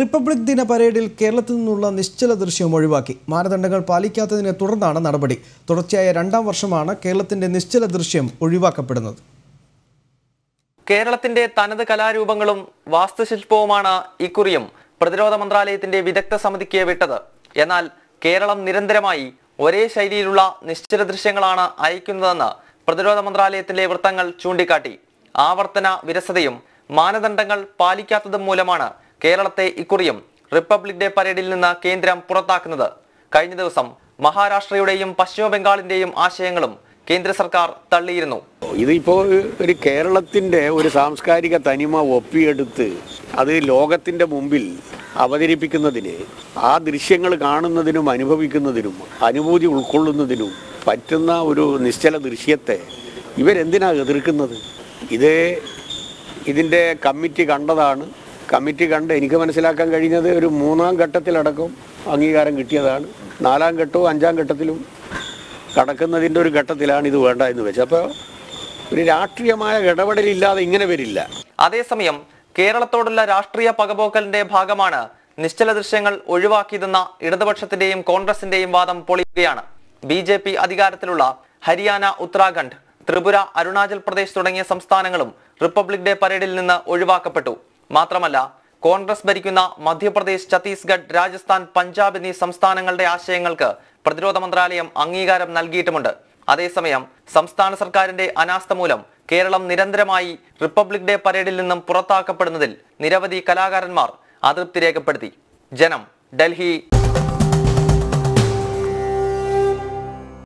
republic ദിന പരേഡിൽ കേരളത്തിൽ നിന്നുള്ള നിശ്ചല ദൃശ്യം ഒഴിവാക്കി മാനദണ്ഡങ്ങൾ പാലിക്കാത്തതിനെ തുടർന്നാണ് നടപടി തുടർച്ചയായ രണ്ടാം വർഷമാണ് കേരളത്തിന്റെ നിശ്ചല ദൃശ്യം ഒഴിവാക്കപ്പെടുന്നത് കേരളത്തിന്റെ തനത് കലാരൂപങ്ങളും വാസ്തുശില്പവുമാണ് ഇക്കുറിയും പ്രതിരോധ മന്ത്രാലയത്തിന്റെ വിദഗ്ധ സമിതിക്ക് വിട്ടത് എന്നാൽ കേരളം നിരന്തരമായി ഒരേ ശൈലിയിലുള്ള നിശ്ചല ദൃശ്യങ്ങളാണ് അയക്കുന്നതെന്ന് പ്രതിരോധ മന്ത്രാലയത്തിലെ വൃത്തങ്ങൾ ചൂണ്ടിക്കാട്ടി ആവർത്തന വിരസതയും മാനദണ്ഡങ്ങൾ പാലിക്കാത്തതും മൂലമാണ് കേരളത്തെ ഇക്കുറിയും റിപ്പബ്ലിക് ഡേ പരേഡിൽ നിന്ന് കേന്ദ്രം പുറത്താക്കുന്നത് കഴിഞ്ഞ ദിവസം മഹാരാഷ്ട്രയുടെയും പശ്ചിമ ആശയങ്ങളും കേന്ദ്ര സർക്കാർ തള്ളിയിരുന്നു ഇതിപ്പോ ഒരു കേരളത്തിന്റെ ഒരു സാംസ്കാരിക തനിമ ഒപ്പിയെടുത്ത് അത് ലോകത്തിന്റെ മുമ്പിൽ അവതരിപ്പിക്കുന്നതിന് ആ ദൃശ്യങ്ങൾ കാണുന്നതിനും അനുഭവിക്കുന്നതിനും അനുഭൂതി ഉൾക്കൊള്ളുന്നതിനും പറ്റുന്ന ഒരു നിശ്ചല ദൃശ്യത്തെ ഇവരെന്തിനാണ് എതിർക്കുന്നത് ഇത് ഇതിൻ്റെ കമ്മിറ്റി കണ്ടതാണ് കമ്മിറ്റി കണ്ട് എനിക്ക് മനസ്സിലാക്കാൻ കഴിഞ്ഞത് ഒരു മൂന്നാം ഘട്ടത്തിലടക്കം അംഗീകാരം കിട്ടിയതാണ് നാലാം ഘട്ടവും അഞ്ചാം ഘട്ടത്തിലും കടക്കുന്നതിൻ്റെ ഒരു ഘട്ടത്തിലാണ് ഇത് വേണ്ട എന്ന് വെച്ചാൽ അപ്പോൾ ഒരു രാഷ്ട്രീയമായ ഇടപെടലില്ലാതെ ഇങ്ങനെ വരില്ല അതേസമയം കേരളത്തോടുള്ള രാഷ്ട്രീയ പകപോക്കലിന്റെ ഭാഗമാണ് നിശ്ചല ദൃശ്യങ്ങൾ ഒഴിവാക്കിയതെന്ന ഇടതുപക്ഷത്തിന്റെയും കോൺഗ്രസിന്റെയും വാദം പൊളിയുകയാണ് ബി ജെ പി അധികാരത്തിലുള്ള ഹരിയാന ഉത്തരാഖണ്ഡ് ത്രിപുര അരുണാചൽ പ്രദേശ് തുടങ്ങിയ സംസ്ഥാനങ്ങളും റിപ്പബ്ലിക് ഡേ പരേഡിൽ നിന്ന് ഒഴിവാക്കപ്പെട്ടു മാത്രമല്ല കോൺഗ്രസ് ഭരിക്കുന്ന മധ്യപ്രദേശ് ഛത്തീസ്ഗഡ് രാജസ്ഥാൻ പഞ്ചാബ് എന്നീ സംസ്ഥാനങ്ങളുടെ ആശയങ്ങൾക്ക് പ്രതിരോധ മന്ത്രാലയം അംഗീകാരം നൽകിയിട്ടുമുണ്ട് അതേസമയം സംസ്ഥാന സർക്കാരിന്റെ അനാസ്ഥ മൂലം കേരളം നിരന്തരമായി റിപ്പബ്ലിക് ഡേ പരേഡിൽ നിന്നും പുറത്താക്കപ്പെടുന്നതിൽ നിരവധി കലാകാരന്മാർ അതൃപ്തി രേഖപ്പെടുത്തി ജനം ഡൽഹി